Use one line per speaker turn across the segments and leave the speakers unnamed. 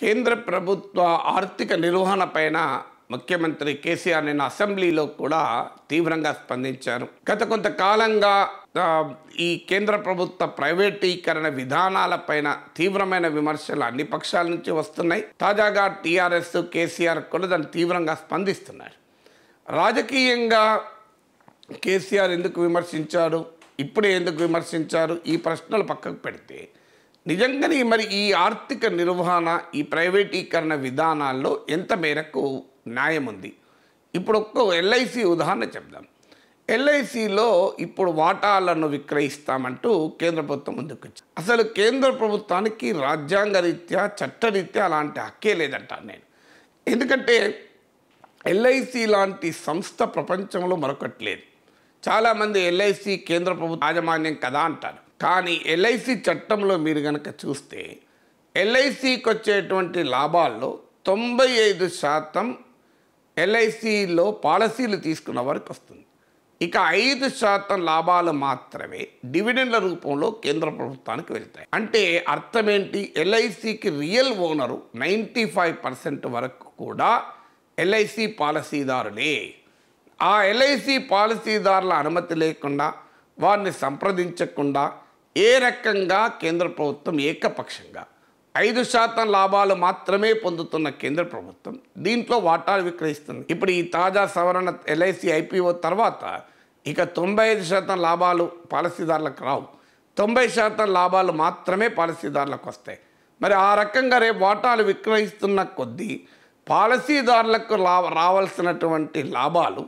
కేంద్ర ప్రభుత్వ ఆర్థిక నిర్వహణ పైన ముఖ్యమంత్రి కేసీఆర్ నిన్న అసెంబ్లీలో కూడా తీవ్రంగా స్పందించారు గత కొంతకాలంగా ఈ కేంద్ర ప్రభుత్వ ప్రైవేటీకరణ విధానాలపైన తీవ్రమైన విమర్శలు అన్ని పక్షాల నుంచి వస్తున్నాయి తాజాగా టీఆర్ఎస్ కేసీఆర్ కూడా దాన్ని తీవ్రంగా స్పందిస్తున్నారు రాజకీయంగా కేసీఆర్ ఎందుకు విమర్శించారు ఇప్పుడే ఎందుకు విమర్శించారు ఈ ప్రశ్నలు పక్కకు పెడితే నిజంగానే మరి ఈ ఆర్థిక నిర్వహణ ఈ ప్రైవేటీకరణ విధానాల్లో ఎంత మేరకు న్యాయం ఉంది ఇప్పుడు ఒక్క ఎల్ఐసి ఉదాహరణ చెప్దాం ఎల్ఐసిలో ఇప్పుడు వాటాలను విక్రయిస్తామంటూ కేంద్ర ప్రభుత్వం వచ్చింది అసలు కేంద్ర ప్రభుత్వానికి రాజ్యాంగరీత్యా చట్టరీత్యా అలాంటి హక్కే లేదంటాను నేను ఎందుకంటే ఎల్ఐసి లాంటి సంస్థ ప్రపంచంలో మరొకటి లేదు చాలామంది ఎల్ఐసి కేంద్ర ప్రభుత్వ యాజమాన్యం కదా అంటారు కానీ ఎల్ఐసి చట్టంలో మీరు కనుక చూస్తే ఎల్ఐసికి వచ్చేటువంటి లాభాల్లో తొంభై ఐదు శాతం ఎల్ఐసిలో పాలసీలు తీసుకున్న వరకు వస్తుంది ఇక ఐదు శాతం లాభాలు మాత్రమే డివిడెండ్ల రూపంలో కేంద్ర ప్రభుత్వానికి వెళ్తాయి అంటే అర్థం ఏంటి ఎల్ఐసికి real owner ninety five percent వరకు కూడా ఎల్ఐసి పాలసీదారులే ఆ ఎల్ఐసి పాలసీదారుల అనుమతి లేకుండా వారిని సంప్రదించకుండా ఏ రకంగా కేంద్ర ప్రభుత్వం ఏకపక్షంగా ఐదు శాతం లాభాలు మాత్రమే పొందుతున్న కేంద్ర ప్రభుత్వం దీంట్లో వాటాలు విక్రయిస్తుంది ఇప్పుడు ఈ తాజా సవరణ ఎల్ఐసి ఐపీఓ తర్వాత ఇక తొంభై ఐదు శాతం లాభాలు పాలసీదారులకు రావు తొంభై శాతం లాభాలు మాత్రమే పాలసీదారులకు వస్తాయి మరి ఆ రకంగా రేపు వాటాలు విక్రయిస్తున్న కొద్దీ పాలసీదారులకు రావాల్సినటువంటి లాభాలు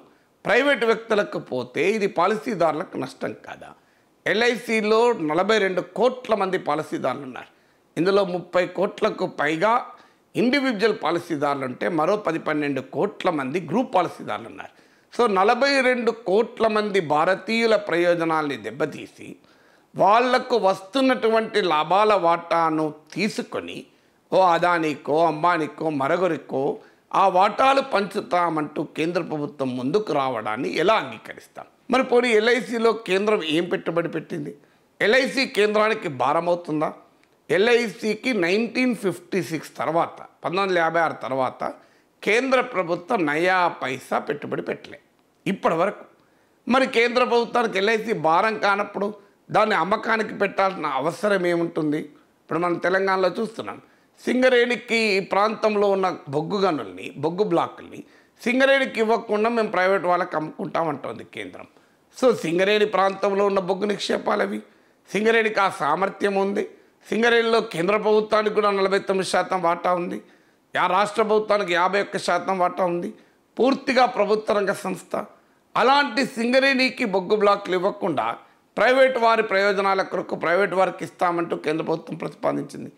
ప్రైవేటు వ్యక్తులకు పోతే ఇది పాలసీదారులకు నష్టం కాదా ఎల్ఐసిలో నలభై రెండు కోట్ల మంది పాలసీదారులు ఉన్నారు ఇందులో ముప్పై కోట్లకు పైగా ఇండివిజువల్ పాలసీదారులు ఉంటే మరో పది పన్నెండు కోట్ల మంది గ్రూప్ పాలసీదారులు ఉన్నారు సో నలభై రెండు కోట్ల మంది భారతీయుల ప్రయోజనాల్ని దెబ్బతీసి వాళ్లకు వస్తున్నటువంటి లాభాల వాటాను తీసుకొని ఓ అదానికో అంబానికో మరొకరికో ఆ వాటాలు పంచుతామంటూ కేంద్ర ప్రభుత్వం ముందుకు రావడాన్ని ఎలా అంగీకరిస్తాం మరి పోనీ ఎల్ఐసిలో కేంద్రం ఏం పెట్టుబడి పెట్టింది ఎల్ఐసి కేంద్రానికి భారమవుతుందా ఎల్ఐసికి నైన్టీన్ ఫిఫ్టీ సిక్స్ తర్వాత పంతొమ్మిది యాభై ఆరు తర్వాత కేంద్ర ప్రభుత్వం నయా పైసా పెట్టుబడి పెట్టలే ఇప్పటి వరకు మరి కేంద్ర ప్రభుత్వానికి ఎల్ఐసి భారం కానప్పుడు దాన్ని అమ్మకానికి పెట్టాల్సిన అవసరం ఏముంటుంది ఇప్పుడు మనం తెలంగాణలో చూస్తున్నాం సింగరేణికి ఈ ప్రాంతంలో ఉన్న బొగ్గు గనుల్ని బొగ్గు బ్లాకుల్ని సింగరేణికి ఇవ్వకుండా మేము ప్రైవేట్ వాళ్ళకి అమ్ముకుంటామంటుంది కేంద్రం సో సింగరేణి ప్రాంతంలో ఉన్న బొగ్గు నిక్షేపాలు అవి సింగరేణికి ఆ సామర్థ్యం ఉంది సింగరేణిలో కేంద్ర ప్రభుత్వానికి కూడా నలభై తొమ్మిది శాతం వాటా ఉంది ఆ రాష్ట్ర ప్రభుత్వానికి యాభై ఒక్క శాతం వాటా ఉంది పూర్తిగా ప్రభుత్వ రంగ సంస్థ అలాంటి సింగరేణికి బొగ్గు బ్లాక్లు ఇవ్వకుండా ప్రైవేట్ వారి ప్రయోజనాల కొరకు ప్రైవేట్ వారికి ఇస్తామంటూ కేంద్ర ప్రభుత్వం ప్రతిపాదించింది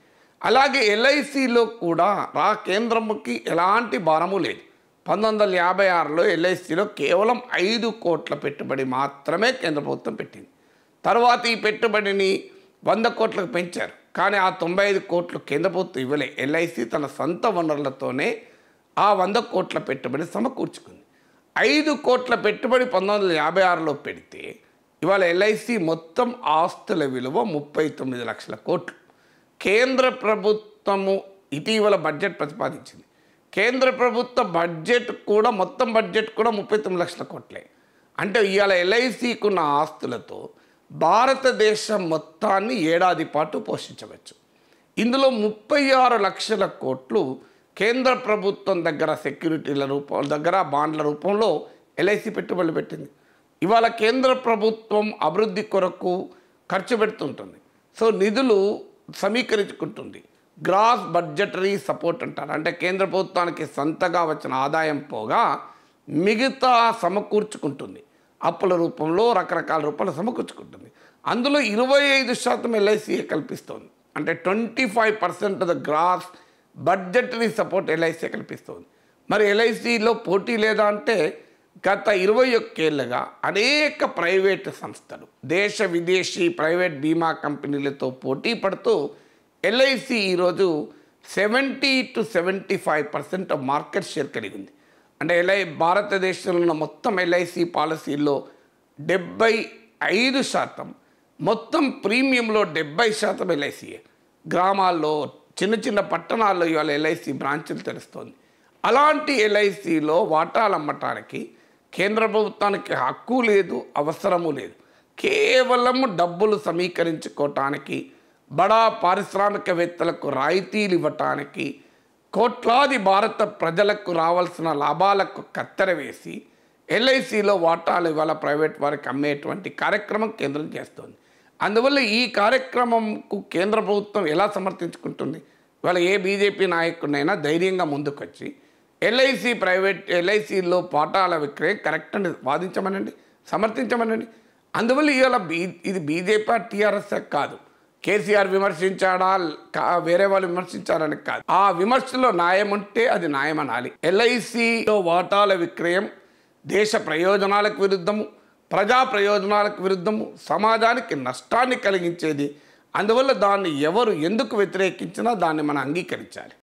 అలాగే ఎల్ఐసిలో కూడా రా కేంద్రంకి ఎలాంటి భారము లేదు పంతొమ్మిది వందల యాభై ఆరులో ఎల్ఐసిలో కేవలం ఐదు కోట్ల పెట్టుబడి మాత్రమే కేంద్ర ప్రభుత్వం పెట్టింది తర్వాత ఈ పెట్టుబడిని వంద కోట్లకు పెంచారు కానీ ఆ తొంభై ఐదు కోట్లు కేంద్ర ప్రభుత్వం ఇవ్వలే ఎల్ఐసి తన సొంత వనరులతోనే ఆ వంద కోట్ల పెట్టుబడి సమకూర్చుకుంది ఐదు కోట్ల పెట్టుబడి పంతొమ్మిది వందల యాభై ఆరులో పెడితే ఇవాళ ఎల్ఐసి మొత్తం ఆస్తుల విలువ ముప్పై తొమ్మిది లక్షల కోట్లు కేంద్ర ప్రభుత్వము ఇటీవల బడ్జెట్ ప్రతిపాదించింది కేంద్ర ప్రభుత్వ బడ్జెట్ కూడా మొత్తం బడ్జెట్ కూడా ముప్పై తొమ్మిది లక్షల కోట్లే అంటే ఇవాళ ఎల్ఐసికున్న ఆస్తులతో భారతదేశం మొత్తాన్ని ఏడాది పాటు పోషించవచ్చు ఇందులో ముప్పై ఆరు లక్షల కోట్లు కేంద్ర ప్రభుత్వం దగ్గర సెక్యూరిటీల రూపం దగ్గర బాండ్ల రూపంలో ఎల్ఐసి పెట్టుబడులు పెట్టింది ఇవాళ కేంద్ర ప్రభుత్వం అభివృద్ధి కొరకు ఖర్చు పెడుతుంటుంది సో నిధులు సమీకరించుకుంటుంది గ్రాస్ బడ్జెటరీ సపోర్ట్ అంటారు అంటే కేంద్ర ప్రభుత్వానికి సంతగా వచ్చిన ఆదాయం పోగా మిగతా సమకూర్చుకుంటుంది అప్పుల రూపంలో రకరకాల రూపాయలు సమకూర్చుకుంటుంది అందులో ఇరవై ఐదు శాతం ఎల్ఐసిఏ కల్పిస్తోంది అంటే twenty five percent the gross budgetary support LIC కల్పిస్తుంది మరి ఎల్ఐసిలో పోటీ లేదా అంటే గత ఇరవై ఒక్కేళ్ళుగా అనేక ప్రైవేటు సంస్థలు దేశ విదేశీ ప్రైవేట్ బీమా కంపెనీలతో పోటీ పడుతూ ఎల్ఐసి ఈరోజు seventy two seventy five percent of market share కలిగి ఉంది అంటే ఎల్ఐ భారతదేశంలో ఉన్న మొత్తం ఎల్ఐసి పాలసీల్లో డెబ్బై ఐదు శాతం మొత్తం ప్రీమియంలో డెబ్బై శాతం ఎల్ఐసీయే గ్రామాల్లో చిన్న చిన్న పట్టణాల్లో ఇవాళ ఎల్ఐసి బ్రాంచులు తెలుస్తోంది అలాంటి ఎల్ఐసిలో వాటాలు అమ్మటానికి కేంద్ర ప్రభుత్వానికి హక్కు లేదు అవసరము లేదు కేవలం డబ్బులు సమీకరించుకోవటానికి బడా పారిశ్రామికవేత్తలకు రాయితీలు ఇవ్వటానికి కోట్లాది భారత ప్రజలకు రావాల్సిన లాభాలకు కత్తెర వేసి ఎల్ఐసిలో వాటాలు ఇవాళ ప్రైవేట్ వారికి అమ్మేటువంటి కార్యక్రమం కేంద్రం చేస్తోంది అందువల్ల ఈ కార్యక్రమంకు కేంద్ర ప్రభుత్వం ఎలా సమర్థించుకుంటుంది ఇవాళ ఏ బీజేపీ నాయకుడినైనా ధైర్యంగా ముందుకొచ్చి ఎల్ఐసి ప్రైవేట్ ఎల్ఐసిలో పాఠాల విక్రయం కరెక్ట్ అని వాదించమనండి సమర్థించమనండి అందువల్ల ఇవాళ బీ ఇది బీజేపీ టీఆర్ఎస్ఏ కాదు కేసీఆర్ విమర్శించాడా వేరే వాళ్ళు విమర్శించారని కాదు ఆ విమర్శలో న్యాయం ఉంటే అది న్యాయమనాలి ఎల్ఐసిలో వాటాల విక్రయం దేశ ప్రయోజనాలకు విరుద్ధము ప్రజా ప్రయోజనాలకు విరుద్ధము సమాజానికి నష్టాన్ని కలిగించేది అందువల్ల దాన్ని ఎవరు ఎందుకు వ్యతిరేకించినా దాన్ని మనం అంగీకరించాలి